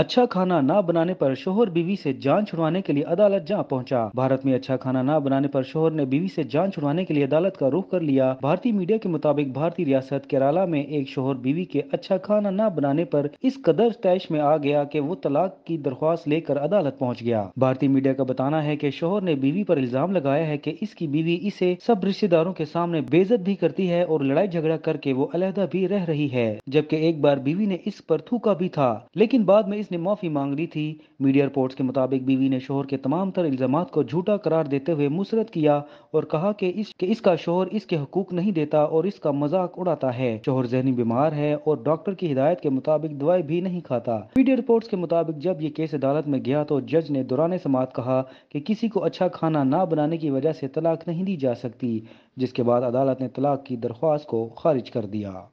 अच्छा खाना ना बनाने पर शोहर बीवी से जान छुड़वाने के लिए अदालत जा पहुंचा भारत में अच्छा खाना ना बनाने पर शोहर ने बीवी से जान छुड़वाने के लिए अदालत का रुख कर लिया भारतीय मीडिया के मुताबिक भारतीय रियासत केरला में एक शोहर बीवी के अच्छा खाना ना बनाने पर इस कदर तैश में आ गया कि वो तलाक की दरख्वास्त लेकर अदालत पहुँच गया भारतीय मीडिया का बताना है की शोहर ने बीवी आरोप इल्जाम लगाया है की इसकी बीवी इसे सब रिश्तेदारों के सामने बेजत भी करती है और लड़ाई झगड़ा करके वो अलहदा भी रह रही है जबकि एक बार बीवी ने इस पर थूका भी था लेकिन बाद में पुलिस ने माफ़ी मांग ली थी मीडिया रिपोर्ट्स के मुताबिक बीवी ने शोहर के तमाम तर इल्ज़ाम को झूठा करार देते हुए मुसरत किया और कहा कि इस कि इसका शोहर इसके हकूक नहीं देता और इसका मजाक उड़ाता है शोहर जहनी बीमार है और डॉक्टर की हिदायत के मुताबिक दवाई भी नहीं खाता मीडिया रिपोर्ट्स के मुताबिक जब ये केस अदालत में गया तो जज ने दौरान समात कहा कि किसी को अच्छा खाना ना बनाने की वजह से तलाक नहीं दी जा सकती जिसके बाद अदालत ने तलाक की दरख्वास्त को खारिज कर दिया